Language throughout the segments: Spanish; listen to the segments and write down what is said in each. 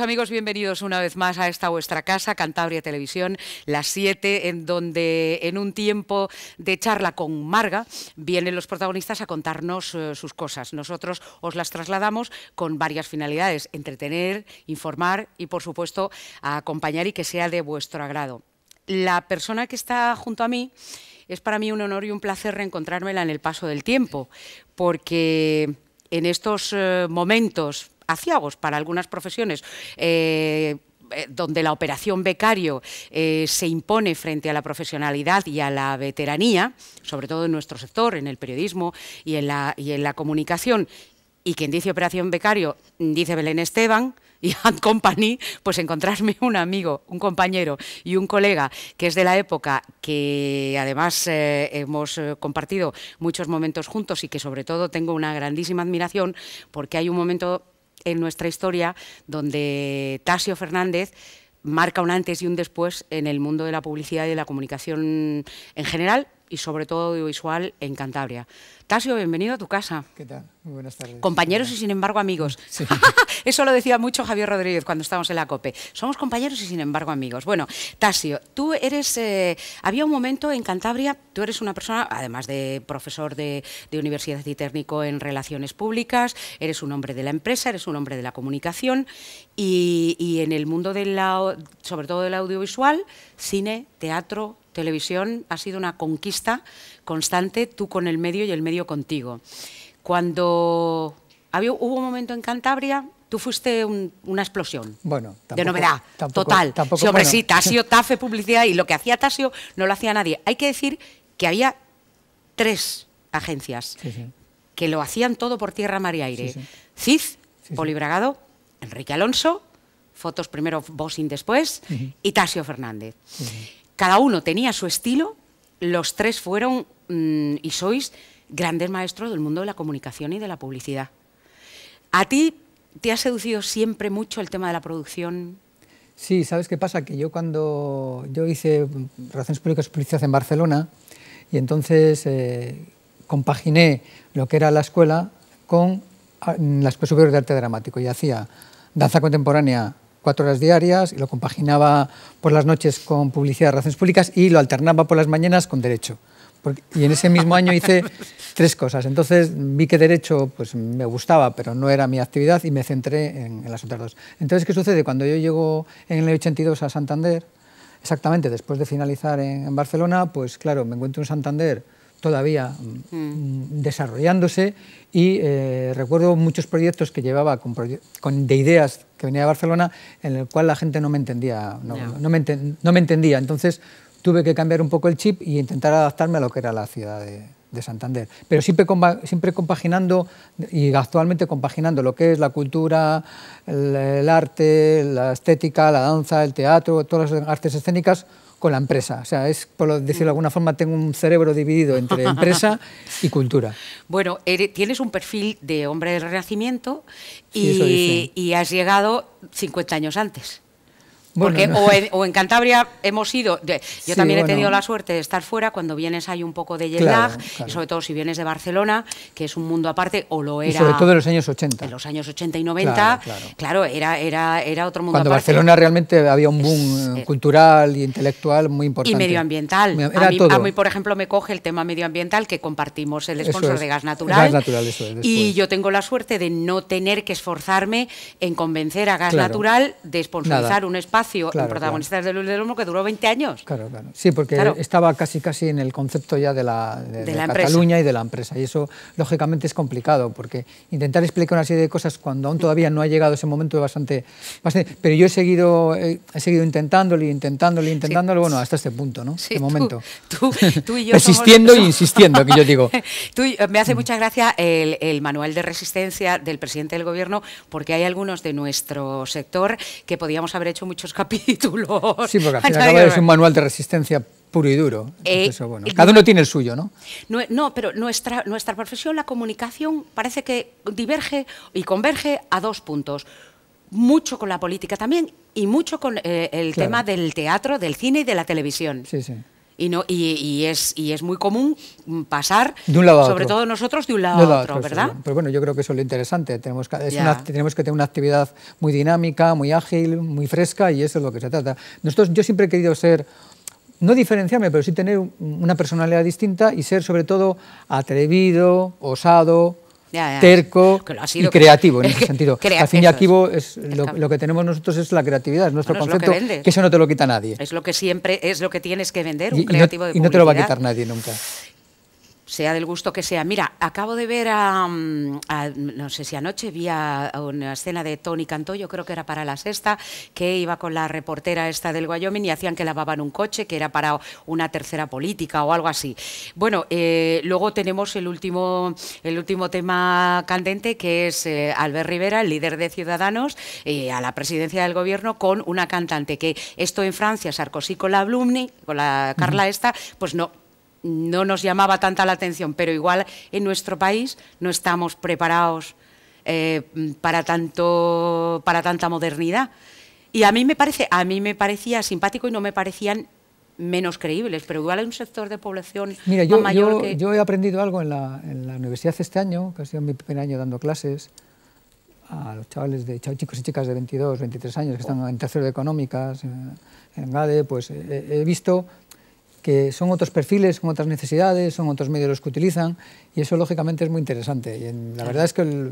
amigos, bienvenidos una vez más a esta vuestra casa, Cantabria Televisión, las 7, en donde en un tiempo de charla con Marga vienen los protagonistas a contarnos eh, sus cosas. Nosotros os las trasladamos con varias finalidades, entretener, informar y, por supuesto, acompañar y que sea de vuestro agrado. La persona que está junto a mí es para mí un honor y un placer reencontrármela en el paso del tiempo, porque en estos eh, momentos aciagos para algunas profesiones. Eh, eh, donde la operación becario eh, se impone frente a la profesionalidad y a la veteranía, sobre todo en nuestro sector, en el periodismo y en la, y en la comunicación, y quien dice operación becario dice Belén Esteban y and company, pues encontrarme un amigo, un compañero y un colega que es de la época que además hemos compartido muchos momentos juntos y que sobre todo tengo una grandísima admiración porque hay un momento en nuestra historia donde Tasio Fernández marca un antes y un después en el mundo de la publicidad y de la comunicación en general y sobre todo audiovisual en Cantabria. Tasio, bienvenido a tu casa. ¿Qué tal? Muy buenas tardes. Compañeros y sin embargo amigos. Eso lo decía mucho Javier Rodríguez cuando estábamos en la COPE. Somos compañeros y sin embargo amigos. Bueno, Tasio, tú eres... Eh, había un momento en Cantabria, tú eres una persona, además de profesor de, de universidad y técnico en relaciones públicas, eres un hombre de la empresa, eres un hombre de la comunicación y, en el mundo, del sobre todo del audiovisual, cine, teatro, televisión ha sido una conquista constante, tú con el medio y el medio contigo. Cuando había, hubo un momento en Cantabria, tú fuiste una explosión de novedad, total. Tampoco, sí, hombre, Tasio, Tafe, publicidad, y lo que hacía Tasio no lo hacía nadie. Hay que decir que había tres agencias que lo hacían todo por tierra, mar y aire. Sí, Polibragado, Enrique Alonso, fotos primero, Bossing después, y Tasio Fernández. Cada uno tenía su estilo, los tres fueron mm, y sois grandes maestros del mundo de la comunicación y de la publicidad. ¿A ti te ha seducido siempre mucho el tema de la producción? Sí, ¿sabes qué pasa? Que yo cuando yo hice Relaciones Públicas y Publicidad en Barcelona, y entonces eh, compaginé lo que era la escuela con ah, la Escuela Superior de Arte Dramático y hacía danza contemporánea cuatro horas diarias y lo compaginaba por las noches con publicidad de relaciones públicas y lo alternaba por las mañanas con derecho. y en ese mismo año hice tres cosas. Entonces vi que derecho pues, me gustaba, pero no era mi actividad y me centré en, las otras dos. Entonces, ¿qué sucede? Cuando yo llego en el 82 a Santander, exactamente después de finalizar en, Barcelona, pues claro, me encuentro en Santander todavía mm, mm. desarrollándose y eh, recuerdo muchos proyectos que llevaba con, de ideas que venía de Barcelona, en el cual la gente no me entendía, no, me, entendía. Entonces tuve que cambiar un poco el chip y intentar adaptarme a lo que era la ciudad de, Santander. Pero siempre, compaginando y actualmente compaginando lo que es la cultura, el arte, la estética, la danza, el teatro, todas las artes escénicas con la empresa. O sea, es, por decirlo de alguna forma, tengo un cerebro dividido entre empresa y cultura. Bueno, tienes un perfil de hombre del renacimiento y, y has llegado 50 años antes. Porque o, en, Cantabria hemos ido. Yo también he tenido la suerte de estar fuera. Cuando vienes hay un poco de yelag, sobre todo si vienes de Barcelona, que es un mundo aparte, o lo era. sobre todo en los años 80. En los años 80 y 90, claro, era, era, era otro mundo Cuando Barcelona realmente había un boom eh, cultural y intelectual muy importante. Y medioambiental. a, mí, por ejemplo, me coge el tema medioambiental que compartimos el sponsor de gas natural. y yo tengo la suerte de no tener que esforzarme en convencer a gas natural de sponsorizar un espacio espacio en Protagonistas de del Humo que duró 20 años. Claro, claro. Sí, porque estaba casi casi en el concepto ya de la, de, Cataluña y de la empresa. Y eso, lógicamente, es complicado, porque intentar explicar una serie de cosas cuando aún todavía no ha llegado ese momento es bastante, bastante... Pero yo he seguido, eh, he, seguido intentándolo intentándolo y intentándolo, bueno, hasta este punto, ¿no? Sí, este momento. Tú, y yo Persistiendo e insistiendo, que yo digo. tú eh, me hace mucha gracia el, el manual de resistencia del presidente del gobierno, porque hay algunos de nuestro sector que podíamos haber hecho muchos capítulos. Sí, porque al final es un manual de resistencia puro y duro. Eh, cada uno tiene el suyo, ¿no? ¿no? pero nuestra, nuestra profesión, la comunicación, parece que diverge y converge a dos puntos. Mucho con la política también y mucho con eh, el tema del teatro, del cine y de la televisión. Sí, sí. Y, no, y, es, y es muy común pasar, sobre todo nosotros, de un lado, a otro, ¿verdad? Pues, bueno, yo creo que eso es lo interesante. Tenemos que, tenemos que tener una actividad muy dinámica, muy ágil, muy fresca y eso es lo que se trata. Nosotros, yo siempre he querido ser no diferenciarme, pero sí tener una personalidad distinta y ser sobre todo atrevido, osado, terco y creativo en ese sentido. Al fin y al cabo, es, lo, que tenemos nosotros es la creatividad, nuestro concepto, que, eso no te lo quita nadie. Es lo que siempre, es lo que tienes que vender, un creativo de Y no te lo va a quitar nadie nunca sea del gusto que sea. Mira, acabo de ver a, mm, no sé si anoche vi una escena de Tony Cantó, yo creo que era para la sexta, que iba con la reportera esta del Wyoming y hacían que lavaban un coche, que era para una tercera política o algo así. Bueno, eh, luego tenemos el último, el último tema candente, que es eh, Albert Rivera, el líder de Ciudadanos, eh, a la presidencia del gobierno con una cantante que esto en Francia, Sarkozy con la Blumni, con la Carla esta, pues no, no nos llamaba tanta la atención, pero igual en nuestro país no estamos preparados eh, para, tanto, para tanta modernidad. Y a mí, me parece, a mí me parecía simpático y no me parecían menos creíbles, pero igual hay un sector de población Mira, yo, mayor yo, he aprendido algo en la, universidad este año, que ha sido mi primer año dando clases, a los chavales de chicos y chicas de 22, 23 años que están oh. en tercero de económicas, eh, en GADE, pues he visto que son otros perfiles, con otras necesidades, son otros medios los que utilizan y eso lógicamente es muy interesante. Y la verdad es que lo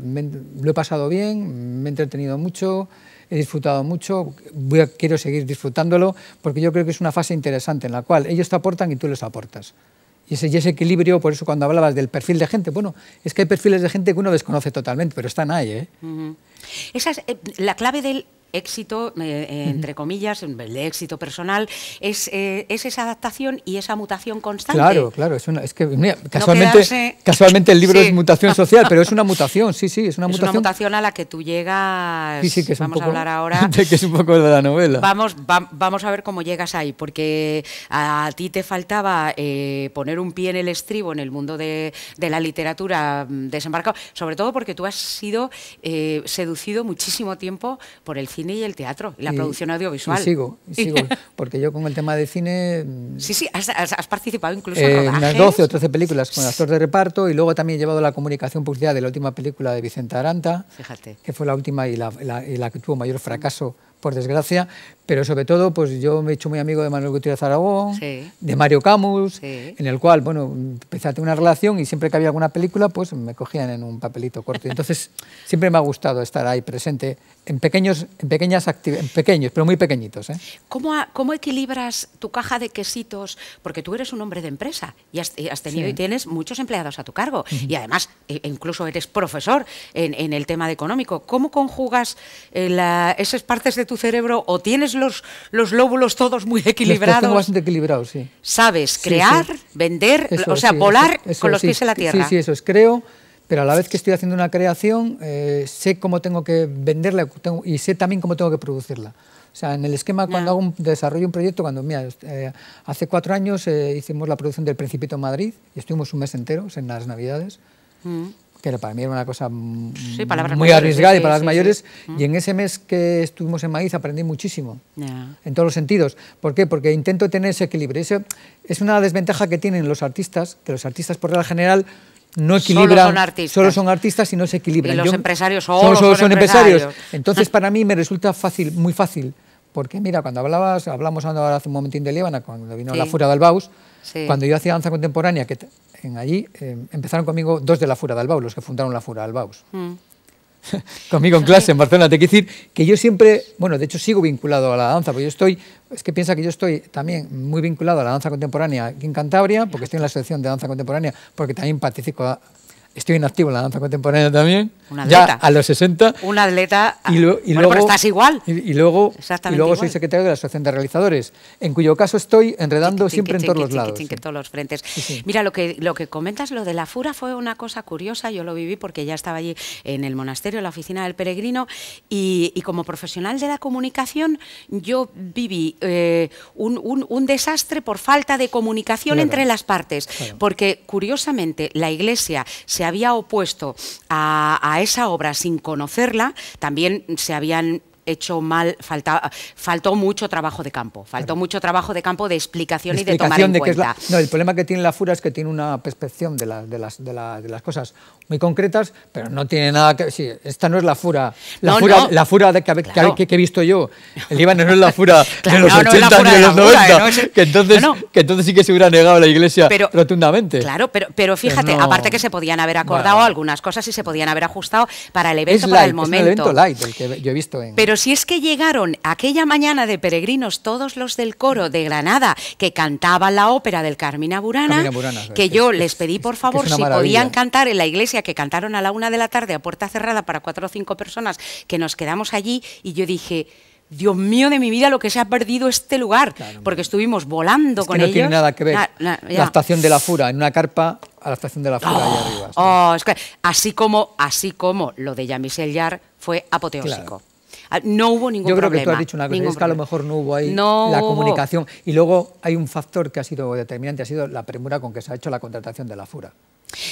he pasado bien, me he entretenido mucho, he disfrutado mucho, voy a, quiero seguir disfrutándolo porque yo creo que es una fase interesante en la cual ellos te aportan y tú les aportas. Y ese, ese, equilibrio, por eso cuando hablabas del perfil de gente, bueno, es que hay perfiles de gente que uno desconoce totalmente, pero están ahí. ¿eh? Esa eh, la clave del éxito, eh, eh, entre comillas, de éxito personal, eh, es, esa adaptación y esa mutación constante. Claro, claro, es, que mira, casualmente, el libro es mutación social, pero es una mutación, sí, sí, es una mutación. Es una mutación a la que tú llegas, vamos a hablar ahora. es un poco de la novela. Vamos, a ver cómo llegas ahí, porque a, ti te faltaba poner un pie en el estribo en el mundo de, de la literatura mm, desembarcado, sobre todo porque tú has sido seducido muchísimo tiempo por el cine y el teatro, y la producción audiovisual. Y sigo, sigo, porque yo con el tema de cine... Mm, sí, sí, has, participado incluso en eh, unas 12 o 13 películas con actor de reparto y luego también he llevado la comunicación publicidad de la última película de Vicente Aranta, Fíjate. que fue la última y la, y la que tuvo mayor fracaso, por desgracia, pero sobre todo pues yo me he hecho muy amigo de Manuel Gutiérrez Aragón, de Mario Camus, en el cual, bueno, empecé a tener una relación y siempre que había alguna película, pues me cogían en un papelito corto. Entonces, siempre me ha gustado estar ahí presente en pequeños, en pequeñas en pequeños, pero muy pequeñitos. ¿eh? ¿Cómo, equilibras tu caja de quesitos? Porque tú eres un hombre de empresa y has, tenido y tienes muchos empleados a tu cargo y además e-, incluso eres profesor en, el tema de económico. ¿Cómo conjugas eh, esas partes de tu cerebro o tienes los, los lóbulos todos muy equilibrados. Los tengo bastante equilibrados, sí. Sabes crear, vender, o sea, volar con los pies en la tierra. Sí, sí, eso es. Creo, pero a la vez que estoy haciendo una creación, eh, sé cómo tengo que venderla y sé también cómo tengo que producirla. O sea, en el esquema, cuando hago un, desarrollo un proyecto, cuando, mira, eh, hace cuatro años eh, hicimos la producción del Principito en Madrid y estuvimos un mes entero en las Navidades. Mm que para mí era una cosa muy arriesgada y para las mayores. Y en ese mes que estuvimos en Maíz aprendí muchísimo, en todos los sentidos. ¿Por qué? Porque intento tener ese equilibrio. Eso es una desventaja que tienen los artistas, que los artistas por regla general no equilibran, solo son artistas, solo son artistas y no se equilibran. Y los empresarios son, empresarios. Entonces para mí me resulta fácil, muy fácil, porque mira, cuando hablabas, hablamos ahora hace un momentín de Líbana, cuando vino la Fura del Baus, cuando yo hacía danza contemporánea, que en allí eh, empezaron conmigo dos de la Fura del Albaus, los que fundaron la Fura de Albaus. Mm. conmigo en clase en Barcelona, te quiero decir que yo siempre, bueno, de hecho sigo vinculado a la danza, porque yo estoy, es que piensa que yo estoy también muy vinculado a la danza contemporánea aquí en Cantabria, porque estoy en la sección de Danza Contemporánea, porque también participo a, Estoy inactivo en la danza contemporánea también. Una ya a los 60. Un atleta. Ah, y, luego, estás igual. Y, luego, y luego soy secretario de la Asociación de Realizadores, en cuyo caso estoy enredando siempre en todos los lados. en todos los frentes. Mira, lo que, lo que comentas, lo de la fura fue una cosa curiosa. Yo lo viví porque ya estaba allí en el monasterio, en la oficina del peregrino, y, como profesional de la comunicación, yo viví eh, un, desastre por falta de comunicación entre las partes. Porque, curiosamente, la iglesia se había opuesto a, a esa obra sin conocerla, también se habían hecho mal, faltó mucho trabajo de campo, faltó mucho trabajo de campo de explicación, y de tomar de cuenta. es no, el problema que tiene la FURA es que tiene una perspección de, de, las, de, las cosas muy concretas, pero no tiene nada que... Sí, esta no es la FURA, la, fura, la fura que, he visto yo. El Líbano no es la FURA de los 80 ni de los 90, que, entonces, sí que se hubiera negado la Iglesia pero, rotundamente. Claro, pero, pero fíjate, aparte que se podían haber acordado algunas cosas y se podían haber ajustado para el evento, para el momento. Es un evento light el que yo he visto en... Pero si es que llegaron aquella mañana de peregrinos todos los del coro de Granada que cantaban la ópera del Carmina Burana, que yo les pedí por favor si podían cantar en la iglesia que cantaron a la una de la tarde a puerta cerrada para cuatro o cinco personas que nos quedamos allí y yo dije... Dios mío de mi vida, lo que se ha perdido este lugar, porque estuvimos volando con no ellos. No tiene nada que ver. la estación de la Fura, en una carpa a la estación de la Fura, ahí arriba. Oh, así, como, así como lo de Yamisel Yar fue apoteósico. Ah, no hubo ningún problema. Yo creo que tú has dicho una cosa, es que a lo mejor no hubo ahí la comunicación. Y luego hay un factor que ha sido determinante, ha sido la premura con que se ha hecho la contratación de la FURA.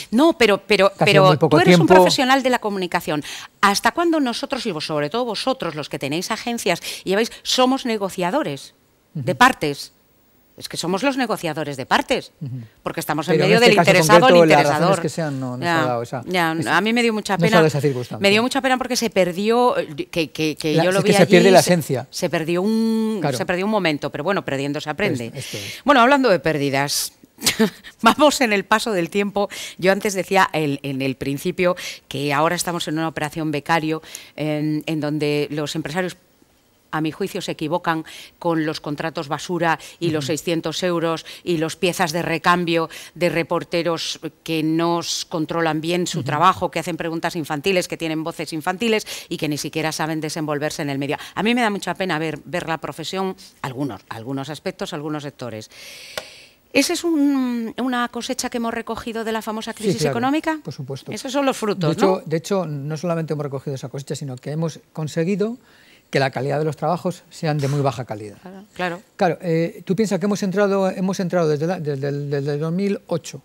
No, pero, pero, pero tú eres un profesional de la comunicación. ¿Hasta cuándo nosotros, y sobre todo vosotros, los que tenéis agencias y lleváis, somos negociadores de partes? Es que somos los negociadores de partes, porque estamos en medio este del interesado al interesador. no, no ya, a mí me dio mucha pena. me dio mucha pena porque se perdió, eh, que, yo lo vi se pierde la esencia. Se, perdió un, se perdió un momento, pero bueno, perdiendo se aprende. Bueno, hablando de pérdidas, Vamos en el paso del tiempo. Yo antes decía en el principio que ahora estamos en una operación becario en, en donde los empresarios a mi juicio, se equivocan con los contratos basura y los 600 euros y los piezas de recambio de reporteros que no controlan bien su trabajo, que hacen preguntas infantiles, que tienen voces infantiles y que ni siquiera saben desenvolverse en el medio. A mí me da mucha pena ver, la profesión, algunos, algunos aspectos, algunos sectores. ¿Esa es una cosecha que hemos recogido de la famosa crisis económica? Por supuesto. Esos son los frutos, ¿no? De hecho, no solamente hemos recogido esa cosecha, sino que hemos conseguido que la calidad de los trabajos sean de muy baja calidad. Claro, claro. Eh, tú piensas que hemos entrado, hemos entrado desde, el, 2008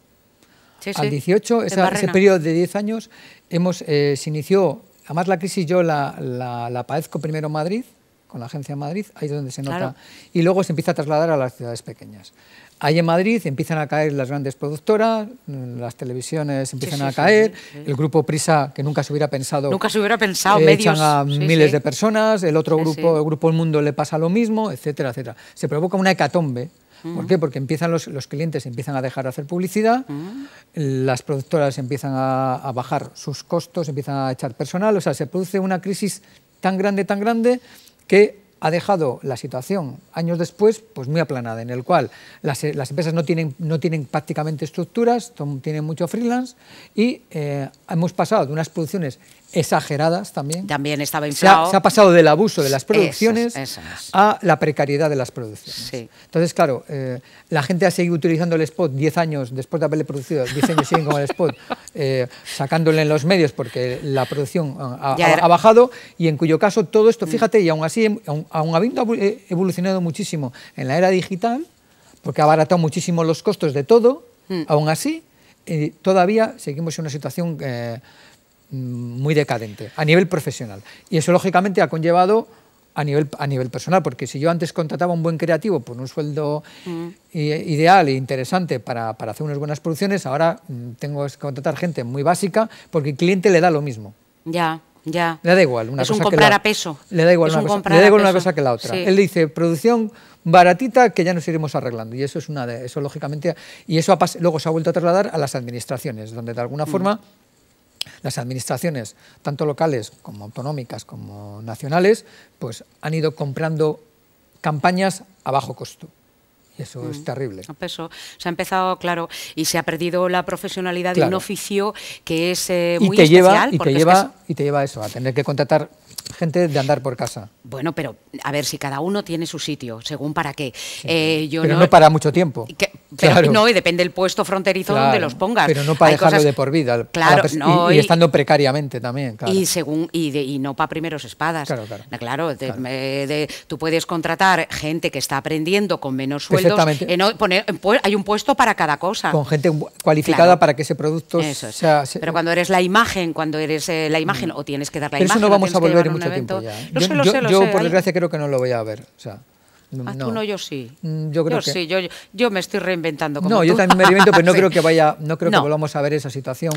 al 18, ese periodo de 10 años, hemos, eh, se inició, además la crisis yo la, la, la padezco primero en Madrid, con la agencia de Madrid, ahí es donde se nota. Y luego se empieza a trasladar a las ciudades pequeñas. Ahí en Madrid empiezan a caer las grandes productoras, mm, las televisiones empiezan a caer, el grupo Prisa, que nunca se hubiera pensado... Nunca se hubiera pensado, eh, medios... Echan a miles de personas, el otro grupo, el grupo El Mundo, le pasa lo mismo, etcétera, etcétera. Se provoca una hecatombe. ¿Por qué? Porque empiezan los, clientes empiezan a dejar de hacer publicidad, las productoras empiezan a, bajar sus costos, empiezan a echar personal, o sea, se produce una crisis tan grande, tan grande, que ha dejado la situación años después pues muy aplanada, en el cual las, eh, empresas no tienen, no tienen prácticamente estructuras, tienen mucho freelance y eh, hemos pasado de unas producciones exageradas también. También estaba inflado. Se ha, pasado del abuso de las producciones a la precariedad de las producciones. Entonces, claro, eh, la gente ha seguido utilizando el spot 10 años después de haberle producido, 10 años siguen con el spot, eh, sacándole en los medios porque la producción ha, bajado y en cuyo caso todo esto, mm. fíjate, y aún así, aún, ha habiendo eh, evolucionado muchísimo en la era digital, porque ha abaratado muchísimo los costos de todo, mm. aún así, todavía seguimos en una situación Mm, muy decadente a nivel profesional. Y eso, lógicamente, ha conllevado a nivel, a nivel personal, porque si yo antes contrataba un buen creativo por un sueldo mm. ideal e interesante para, hacer unas buenas producciones, ahora mm, tengo que contratar gente muy básica porque el cliente le da lo mismo. Ya, ya. Le da igual una es cosa un la, a peso. Le da igual, una, cosa, que la otra. Él dice, producción baratita que ya nos iremos arreglando. Y eso es una de, eso lógicamente, y eso luego se ha vuelto a trasladar a las administraciones, donde de alguna forma las administraciones, tanto locales como autonómicas como nacionales, pues han ido comprando campañas a bajo costo. Y eso es mm. terrible. Eso se ha empezado, claro, y se ha perdido la profesionalidad de un oficio que es eh, muy especial. y, te lleva, y te lleva a eso, a tener que contratar gente de andar por casa. Bueno, pero a ver si cada uno tiene su sitio, según para qué. Eh, yo pero no, para mucho tiempo claro. No, y depende del puesto fronterizo donde los pongas. Pero no para dejarlo de por vida. Claro, y, estando precariamente también. Claro. Y, según, y, y no para primeros espadas. Claro, claro. Ah, eh, de, tú puedes contratar gente que está aprendiendo con menos sueldos. En, poner, hay un puesto para cada cosa. Con gente cualificada para que ese producto sea, Pero cuando eres la imagen, cuando eres eh, la mm. imagen, o tienes que dar la Pero imagen. Eso no vamos a volver en mucho tiempo. Ya, yo, por desgracia, creo que no lo voy a ver. O sea, Ah, no. yo sí. Mm, yo creo que... sí, yo, me estoy reinventando No, yo también me reinvento, pero no creo que vaya, no creo que volvamos a ver esa situación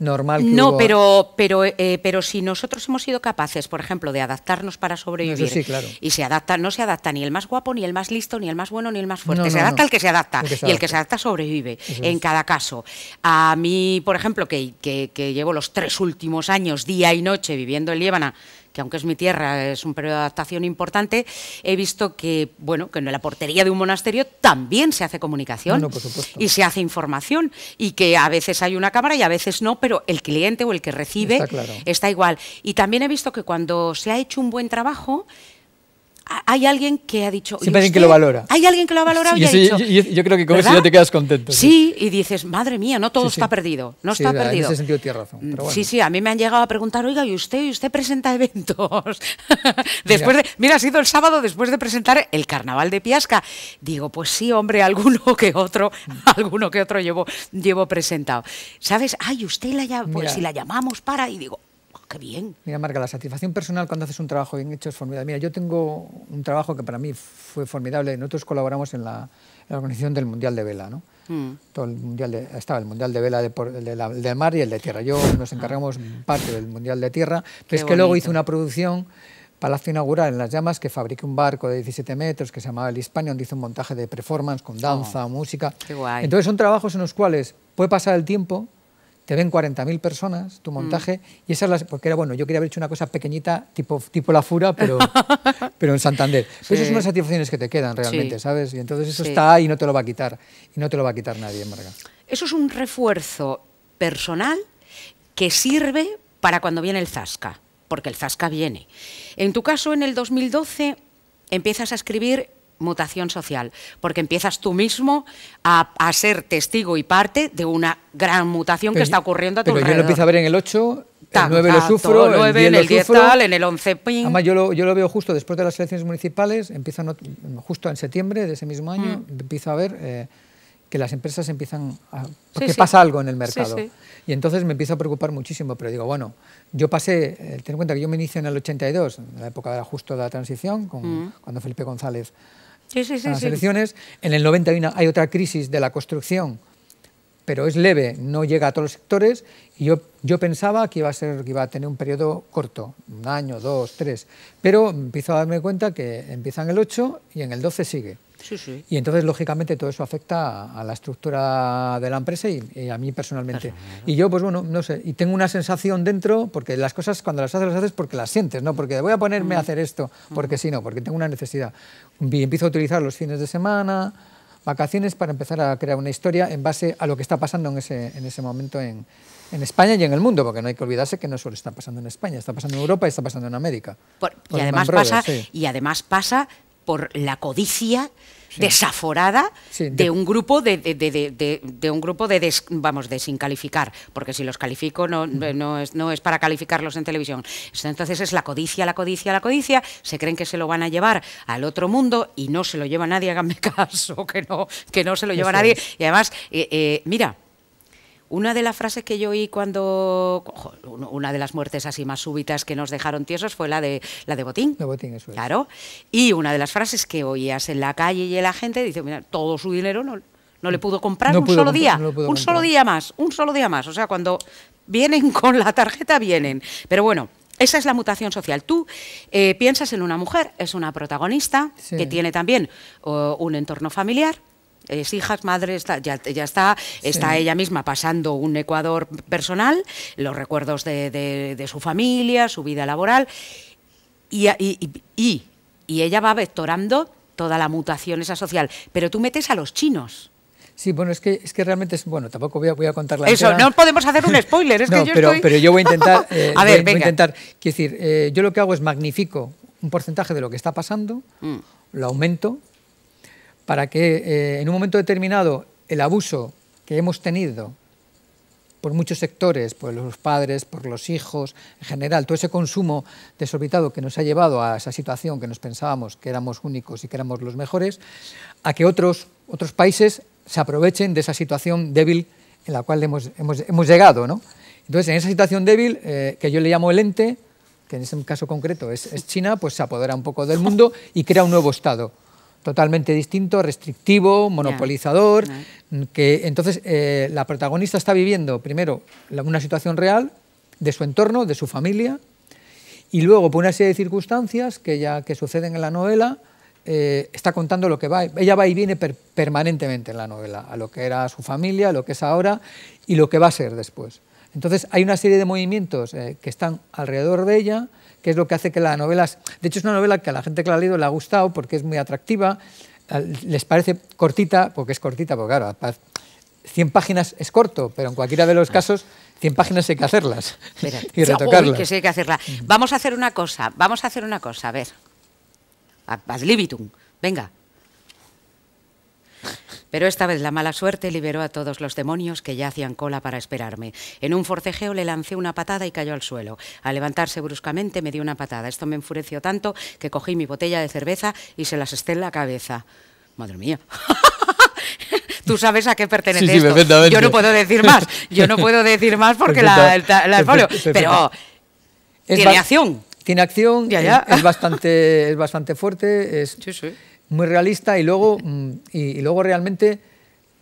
normal. no, pero, pero, eh, pero si nosotros hemos sido capaces, por ejemplo, de adaptarnos para sobrevivir, y se adapta, no se adapta ni el más guapo, ni el más listo, ni el más bueno, ni el más fuerte, se adapta el que se adapta, y el que se adapta sobrevive, en cada caso. A mí, por ejemplo, que, que, llevo los tres últimos años, día y noche, viviendo en Líbana, que aunque es mi tierra, es un periodo de adaptación importante, he visto que, bueno, que en la portería de un monasterio también se hace comunicación y se hace información y que a veces hay una cámara y a veces no, pero el cliente o el que recibe está, está igual. Y también he visto que cuando se ha hecho un buen trabajo, hay alguien que ha dicho... Siempre que lo valora. Hay alguien que lo ha valorado y, ha dicho, yo, creo que con eso ya te quedas contento. Sí. y dices, madre mía, no todo está perdido. No está perdido. En ese sentido tienes razón. Mm, sí, sí, a mí me han llegado a preguntar, oiga, ¿y usted, y usted presenta eventos? después mira. De, mira, ha sido el sábado después de presentar el Carnaval de Piasca. Digo, pues sí, hombre, alguno que otro, mm. alguno que otro llevo, llevo presentado. ¿Sabes? Ay, usted la, pues, si la llamamos para... Y digo, Mira, Marca, la satisfacción personal cuando haces un trabajo bien hecho es formidable. Mira, yo tengo un trabajo que para mí fue formidable. Nosotros colaboramos en la, organización del Mundial de Vela, ¿no? Mm. Todo el mundial de, estaba el Mundial de Vela de, mar y el de tierra. Yo nos encargamos ah. parte del Mundial de Tierra, pero es que luego hice una producción palacio inaugural en Las Llamas, que fabriqué un barco de 17 metros que se llamaba El Hispania, donde hice un montaje de performance con danza, oh, música. Qué guay. Entonces son trabajos en los cuales puede pasar el tiempo, te ven 40.000 personas tu mm. montaje y esa es la, porque era bueno, yo quería haber hecho una cosa pequeñita tipo, tipo la fura, pero, pero en Santander. Pero pues esas son las satisfacciones que te quedan realmente, ¿sabes? Y entonces eso está ahí y no te lo va a quitar, y no te lo va a quitar nadie, Marga. Eso es un refuerzo personal que sirve para cuando viene el Zasca, porque el Zasca viene. En tu caso, en el 2012, empiezas a escribir mutación social, porque empiezas tú mismo a, ser testigo y parte de una gran mutación que está ocurriendo a tu pero Yo lo empiezo a ver en el 8, el 9 lo sufro, el 9, en el 10 en el 11 ping. Además, yo lo, yo lo, veo justo después de las elecciones municipales, Empiezan justo en septiembre de ese mismo año, mm. empiezo a ver... Eh, que las empresas empiezan a... Porque pasa algo en el mercado. y entonces me empiezo a preocupar muchísimo, pero digo, bueno, yo pasé, eh, ten en cuenta que yo me inicio en el 82, en la época de la justo de la transición, con, mm. cuando Felipe González sí, elecciones. En el 90 hay, otra crisis de la construcción, pero es leve, no llega a todos los sectores. Y yo, yo pensaba que iba, a ser, que iba a tener un periodo corto, un año, dos, tres. Pero empiezo a darme cuenta que empieza en el 8 y en el 12 sigue. Y entonces, lógicamente, todo eso afecta a la estructura de la empresa y, a mí personalmente. Y yo, pues bueno, no sé, y tengo una sensación dentro, porque las cosas cuando las haces, las haces porque las sientes, ¿no? Porque voy a ponerme a mm. hacer esto, porque si sí, no, porque tengo una necesidad. Y empiezo a utilizar los fines de semana, vacaciones, para empezar a crear una historia en base a lo que está pasando en ese, en ese momento en, en España y en el mundo, porque no hay que olvidarse que no solo está pasando en España, está pasando en Europa y está pasando en América. y, además pasa, y además pasa por la codicia desaforada de, un grupo de, un grupo de vamos de sin calificar porque si los califico no, no, es, no es para calificarlos en televisión pues entonces es la codicia la codicia la codicia se creen que se lo van a llevar al otro mundo y no se lo lleva nadie háganme caso que no que no se lo lleva nadie y además eh, eh, mira una de las frases que yo oí cuando una de las muertes así más súbitas que nos dejaron tiesos fue la de la de Botín. eso es. Claro. Y una de las frases que oías en la calle y la gente dice, mira, todo su dinero no, no le pudo comprar un solo día, un solo día más, un solo día más. O sea, cuando vienen con la tarjeta vienen. Pero bueno, esa es la mutación social. Tú eh, piensas en una mujer, es una protagonista que tiene también un entorno familiar es hijas, madre, ya, está, está ella misma pasando un Ecuador personal, los recuerdos de, su familia, su vida laboral, y, ella va vectorando toda la mutación esa social. Pero tú metes a los chinos. Sí, bueno, es que, es que realmente es. Bueno, tampoco voy a, voy a contar la. Eso, no podemos hacer un spoiler, es que yo pero, pero yo voy a intentar. Eh, voy, a intentar. Quiero decir, eh, yo lo que hago es magnifico un porcentaje de lo que está pasando, mm. lo aumento, para que eh, en un momento determinado el abuso que hemos tenido por muchos sectores, por los padres, por los hijos, en general, todo ese consumo desorbitado que nos ha llevado a esa situación que nos pensábamos que éramos únicos y que éramos los mejores, a que otros, otros países se aprovechen de esa situación débil en la cual hemos, llegado. ¿no? Entonces, en esa situación débil, eh, que yo le llamo el ente, que en ese caso concreto es, es China, pues se apodera un poco del mundo y crea un nuevo Estado totalmente distinto, restrictivo, monopolizador, que entonces eh, la protagonista está viviendo primero una situación real de su entorno, de su familia, y luego por una serie de circunstancias que ya que suceden en la novela, eh, está contando lo que va, ella va y viene permanentemente en la novela, a lo que era su familia, a lo que es ahora y lo que va a ser después. Entonces hay una serie de movimientos eh, que están alrededor de ella, que es lo que hace que la novela... De hecho es una novela que a la gente que la ha leído le ha gustado porque es muy atractiva, les parece cortita, porque es cortita, porque claro, 100 páginas es corto, pero en cualquiera de los casos 100 páginas hay que hacerlas y retocarlas. Vamos a hacer una cosa, vamos a hacer una cosa, a ver. Ad libitum, venga. Pero esta vez la mala suerte liberó a todos los demonios que ya hacían cola para esperarme. En un forcejeo le lancé una patada y cayó al suelo. Al levantarse bruscamente me dio una patada. Esto me enfureció tanto que cogí mi botella de cerveza y se la esté en la cabeza. Madre mía. Tú sabes a qué pertenece Yo no puedo decir más. Yo no puedo decir más porque la, la, Pero tiene acción. Tiene acción, ya, ya. Es, bastante, es bastante fuerte. Es, sí, sí muy realista y luego, mm, y, luego realmente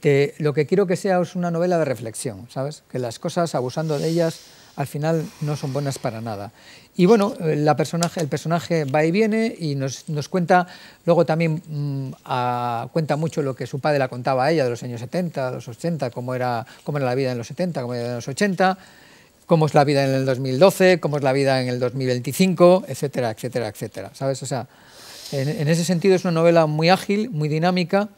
eh, lo que quiero que sea es una novela de reflexión, ¿sabes? Que las cosas, abusando de ellas, al final no son buenas para nada. Y bueno, eh, la personaje, el personaje va y viene y nos, cuenta, luego también mm, cuenta mucho lo que su padre la contaba a ella de los años 70, los 80, cómo era, cómo era la vida en los 70, cómo era en los 80, cómo es la vida en el 2012, cómo es la vida en el 2025, etcétera, etcétera, etcétera. ¿Sabes? O sea, en, ese sentido es una novela muy ágil, muy dinámica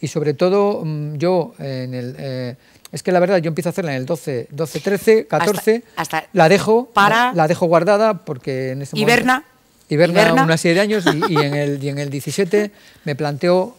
y sobre todo mm, yo en el... Eh, es que la verdad, yo empiezo a hacerla en el 12, 12 13, 14. la dejo para la, dejo guardada porque en ese momento... Hiberna. Hiberna una serie de años y, en el, en el 17 me planteo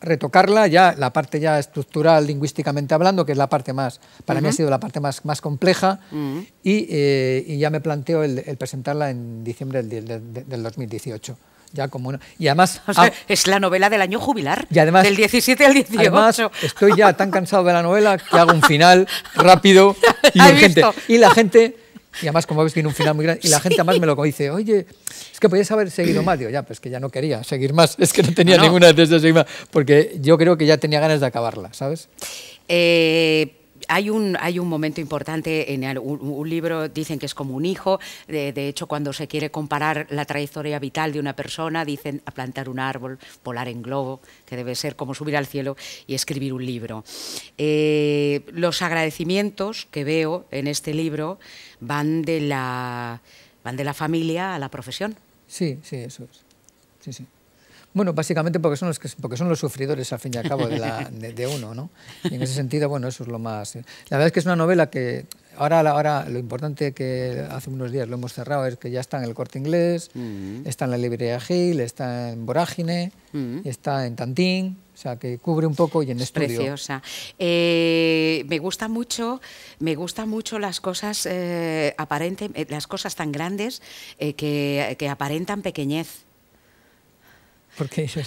retocarla, ya la parte ya estructural, lingüísticamente hablando, que es la parte más, para mí ha sido la parte más, más compleja, mm. eh, y, ya me planteo el, presentarla en diciembre del, del, del 2018 ya como Y además... Ah, es la novela del año jubilar, y además, del 17 al 18. Además, estoy ya tan cansado de la novela que hago un final rápido y la gente... Y además, como habéis tiene un final muy grande. Y la gente además me lo dice, oye, es que podías haber seguido más. Digo, ya, pues que ya no quería seguir más. Es que no tenía ninguna ninguna de seguir más. Porque yo creo que ya tenía ganas de acabarla, ¿sabes? Eh hay un, momento importante en un, libro, dicen que es como un hijo, de, hecho cuando se quiere comparar la trayectoria vital de una persona, dicen a plantar un árbol, volar en globo, que debe ser como subir al cielo y escribir un libro. Eh, los agradecimientos que veo en este libro van de la, van de la familia a la profesión. Sí, sí, eso es. Sí, sí. Bueno, básicamente porque son los, que, porque son los sufridores, al fin y al cabo, de, uno, ¿no? Y en ese sentido, bueno, eso es lo más... Eh. La verdad es que es una novela que Ahora, ahora, lo importante que hace unos días lo hemos cerrado es que ya está en el Corte Inglés, está en la librería Gil, está en Vorágine, está en Tantín, o sea que cubre un poco y en es estudio. Preciosa. Eh, me gusta mucho, me gusta mucho las cosas eh, aparente, las cosas tan grandes que, que aparentan pequeñez.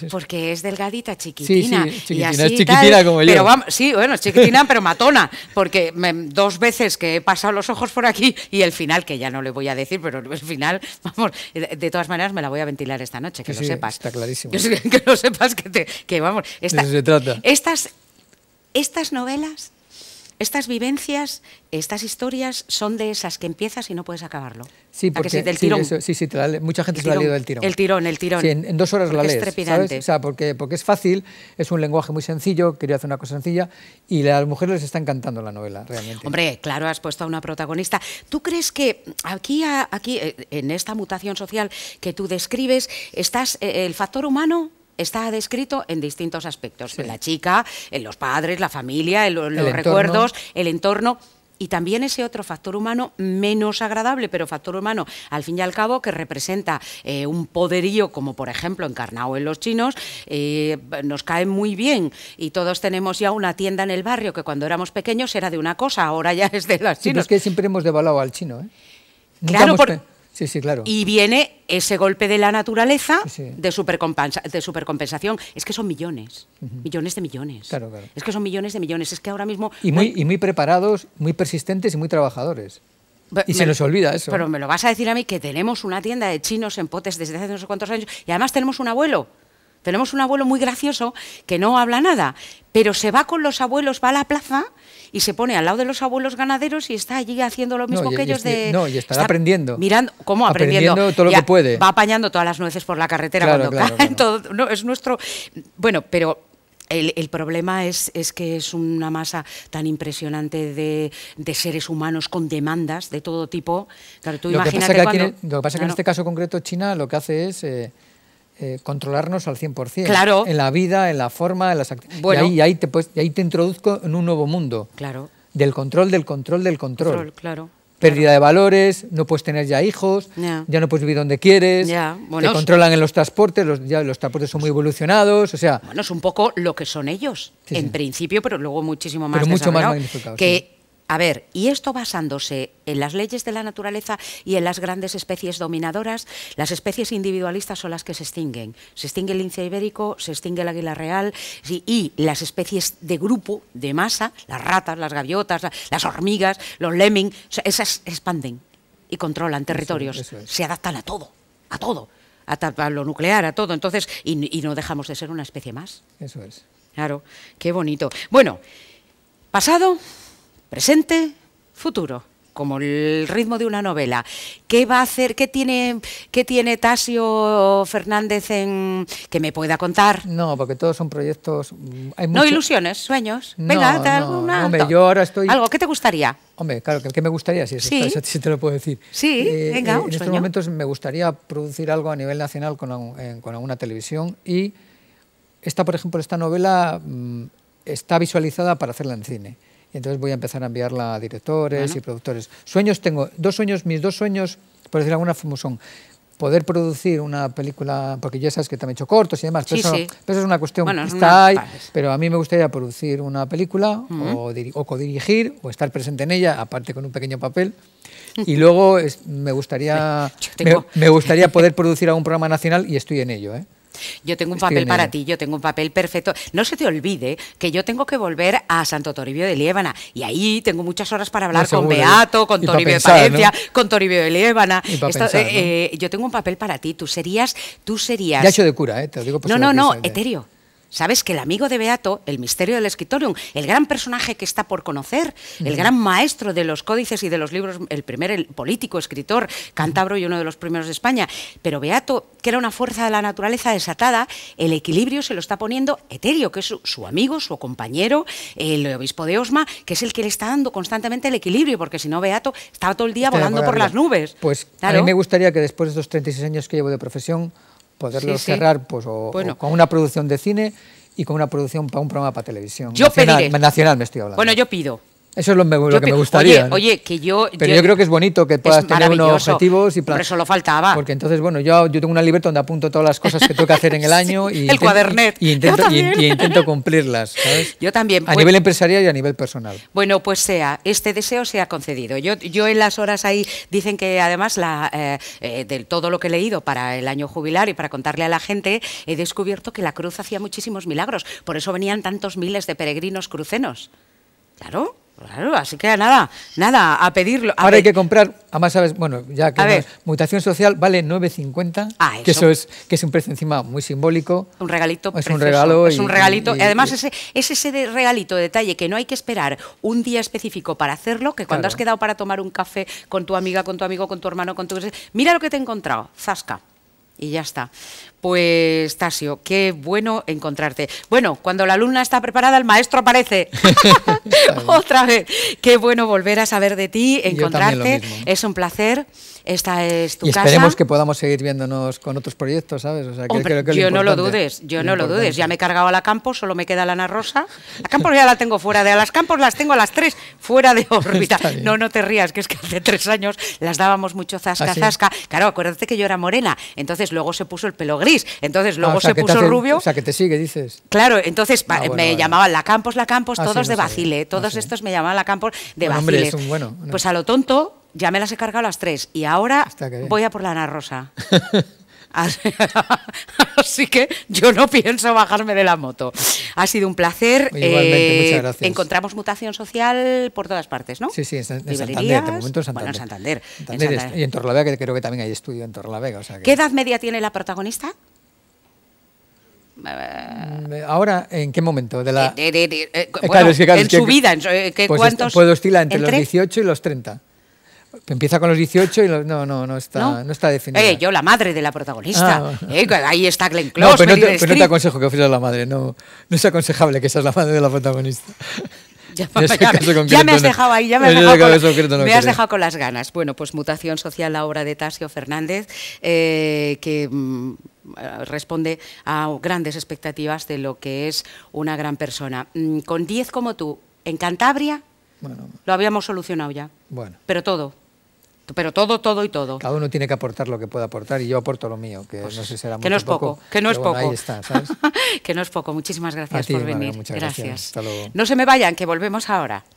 Porque es delgadita, chiquitina. Sí, chiquitina, es chiquitina como yo. sí, bueno, es chiquitina, pero matona. Porque dos veces que he pasado los ojos por aquí y el final, que ya no le voy a decir, pero el final, vamos, de, todas maneras me la voy a ventilar esta noche, que lo sepas. Está clarísimo. Que, lo sepas que, te, vamos. de eso se trata. Estas, estas novelas estas vivencias, estas historias son de esas que empiezas y no puedes acabarlo. Sí, porque es del tirón. Sí, sí, mucha gente el se tirón, ha leído del tirón. El tirón, el tirón. en, dos horas la lees. Es trepidante. O sea, porque, es fácil, es un lenguaje muy sencillo, quería hacer una cosa sencilla y las mujeres les está encantando la novela, realmente. Hombre, claro, has puesto a una protagonista. ¿Tú crees que aquí, aquí eh, en esta mutación social que tú describes, estás eh, el factor humano está descrito en distintos aspectos, en la chica, en los padres, la familia, en los, recuerdos, el entorno y también ese otro factor humano menos agradable, pero factor humano al fin y al cabo que representa eh, un poderío como por ejemplo encarnado en los chinos, eh, nos cae muy bien y todos tenemos ya una tienda en el barrio que cuando éramos pequeños era de una cosa, ahora ya es de las chinos. Sí, pero es que siempre hemos devaluado al chino. ¿eh? Claro, porque claro. Y viene ese golpe de la naturaleza De, de supercompensación. Es que son millones, millones de millones. Claro, Es que son millones de millones. Es que ahora mismo... Y muy, muy preparados, muy persistentes y muy trabajadores. y se nos olvida eso. Pero me lo vas a decir a mí que tenemos una tienda de chinos en potes desde hace no sé cuántos años y además tenemos un abuelo tenemos un abuelo muy gracioso que no habla nada, pero se va con los abuelos, va a la plaza y se pone al lado de los abuelos ganaderos y está allí haciendo lo mismo que ellos de... No, y está aprendiendo. Mirando, ¿cómo aprendiendo? todo lo que puede. Va apañando todas las nueces por la carretera cuando es nuestro... Bueno, pero el, problema es, que es una masa tan impresionante de, seres humanos con demandas de todo tipo. Claro, tú lo, que lo que pasa es que en este caso concreto China lo que hace es eh, eh, controlarnos al 100%. Claro. En la vida, en la forma, en las actividades. Bueno. Y, ahí, te, ahí te introduzco en un nuevo mundo. Claro. Del control, del control, del control. claro. Pérdida de valores, no puedes tener ya hijos, ya no puedes vivir donde quieres, te controlan en los transportes, los, ya los transportes son muy evolucionados, o sea... Bueno, es un poco lo que son ellos, en principio, pero luego muchísimo más mucho más Que a ver, y esto basándose en las leyes de la naturaleza y en las grandes especies dominadoras, las especies individualistas son las que se extinguen. Se extingue el lince ibérico, se extingue el águila real y las especies de grupo, de masa, las ratas, las gaviotas, las hormigas, los lemming, esas expanden y controlan territorios, se adaptan a todo, a todo, a, lo nuclear, a todo. Entonces, y no dejamos de ser una especie más. Eso es. Claro, qué bonito. Bueno, pasado presente, futuro como el ritmo de una novela. ¿Qué va a hacer? ¿Qué tiene, qué tiene Tasio Fernández en que me pueda contar? No, porque todos son proyectos. Mm, no ilusiones, sueños. Venga, no, una. Hombre, yo ahora estoy. Algo, que te gustaría? Hombre, claro, ¿qué me gustaría? Si, eso sí. te lo puedo decir. Sí, eh, eh, venga, En estos momentos me gustaría producir algo a nivel nacional con, con alguna televisión y esta, por ejemplo, esta novela mm, está visualizada para hacerla en cine y entonces voy a empezar a enviarla a directores y productores. Sueños tengo, dos sueños, mis dos sueños, por decir alguna forma, son poder producir una película, porque ya sabes que también he hecho cortos y demás, pero, eso, es una cuestión que está ahí, pero a mí me gustaría producir una película o, o codirigir o estar presente en ella, aparte con un pequeño papel. Y luego me, gustaría, me, gustaría poder producir algún programa nacional y estoy en ello. ¿eh? Yo tengo un papel para ti, yo tengo un papel perfecto. No se te olvide que yo tengo que volver a Santo Toribio de Liébana y ahí tengo muchas horas para hablar con Beato, con Toribio de Palencia, con Toribio de Liébana. Eh, eh, yo tengo un papel para ti, tú serías, tú serías... hecho de cura, ¿eh? te lo digo por No, no, no, ¿eh? etéreo ¿Sabes que el amigo de Beato, el misterio del escritorium, el gran personaje que está por conocer, el gran maestro de los códices y de los libros, el primer político, escritor, cántabro y uno de los primeros de España, pero Beato, que era una fuerza de la naturaleza desatada, el equilibrio se lo está poniendo Eterio, que es su, amigo, su compañero, el obispo de Osma, que es el que le está dando constantemente el equilibrio, porque si no Beato estaba todo el día volando por las nubes. Pues a mí me gustaría que después de estos 36 años que llevo de profesión, poderlo cerrar Pues, o, con una producción de cine y con una producción para un programa para televisión. Yo pediré. nacional me estoy hablando. Bueno, yo pido eso es lo, que me gustaría. Oye, que yo. Pero yo, creo que es bonito que puedas tener unos objetivos y Pero eso lo faltaba. Porque entonces, bueno, yo, yo tengo una libreta donde apunto todas las cosas que tengo que hacer en el año. y el cuadernet. Y, intento, cumplirlas, Yo también. A pues- nivel empresarial y a nivel personal. Bueno, pues sea, este deseo se ha concedido. Yo, yo en las horas ahí dicen que además la, eh, eh, de todo lo que he leído para el año jubilar y para contarle a la gente, he descubierto que la cruz hacía muchísimos milagros. Por eso venían tantos miles de peregrinos crucenos. Claro. Claro, así que nada, nada, a pedirlo. Ahora hay que comprar, además sabes, bueno, ya que mutación social vale 9.50, ah, que eso es que es un precio encima muy simbólico. Un regalito es un regalo. Es un regalito, y, además ese, es ese regalito, detalle, que no hay que esperar un día específico para hacerlo, que cuando has quedado para tomar un café con tu amiga, con tu amigo, con tu hermano, con tu... Mira lo que te he encontrado, zasca y ya está. Pues, Tasio, qué bueno encontrarte. Bueno, cuando la alumna está preparada, el maestro aparece. Otra vez. Qué bueno volver a saber de ti, encontrarte. Es un placer esta es tu y esperemos que podamos seguir viéndonos con otros proyectos, ¿sabes? O sea, que yo no lo dudes, yo no lo dudes. Ya me he cargado a la Campos, solo me queda la Ana Rosa. La Campos ya la tengo fuera de... A las Campos las tengo a las tres fuera de órbita. No, no te rías, que es que hace tres años las dábamos mucho zasca, ah, zasca. Claro, acuérdate que yo era morena, entonces luego se puso el pelo gris, entonces ah, luego se puso rubio. O sea, que te sigue, dices. Claro, entonces ah, me llamaban la Campos, la Campos, todos de Bacile. Todos estos me llamaban la Campos de bueno, Bacile. Hombre, es un bueno, Pues a lo tonto ya me las he cargado las tres y ahora voy a por la Ana Rosa. Así, que yo no pienso bajarme de la moto. Ha sido un placer. Igualmente, muchas eh, gracias. Encontramos mutación social por todas partes, ¿no? Sí, sí, en, en Santander, en Santander. Santander. Y en Torlavega, que creo que también hay estudio en Torlavega. ¿Qué edad media tiene la protagonista? Mm, eh, ahora, ¿en qué momento? De la... en su vida, eh, ¿en, pues ¿cuántos? puedo estilar entre, entre los 18 y los 30. Empieza con los 18 y no, no, está, ¿No? está definido. Eh, yo, la madre de la protagonista. Ah. Eh, ahí está Glenn Close. No, pero, no te, aconsejo que fueras la madre. No, es aconsejable que seas la madre de la protagonista. Ya, me has dejado ahí, ya me has, dejado con, las ganas. Bueno, pues Mutación Social, la obra de Tasio Fernández, eh, que mm, responde a grandes expectativas de lo que es una gran persona. Mm, con 10 como tú, en Cantabria, bueno. lo habíamos solucionado ya. Bueno. Pero todo pero todo, todo y todo. Cada uno tiene que aportar lo que pueda aportar y yo aporto lo mío, que pues no sé si será que no es poco, que no es poco. Ahí está, ¿sabes? que no es poco. Muchísimas gracias por venir. gracias. No se me vayan, que volvemos ahora.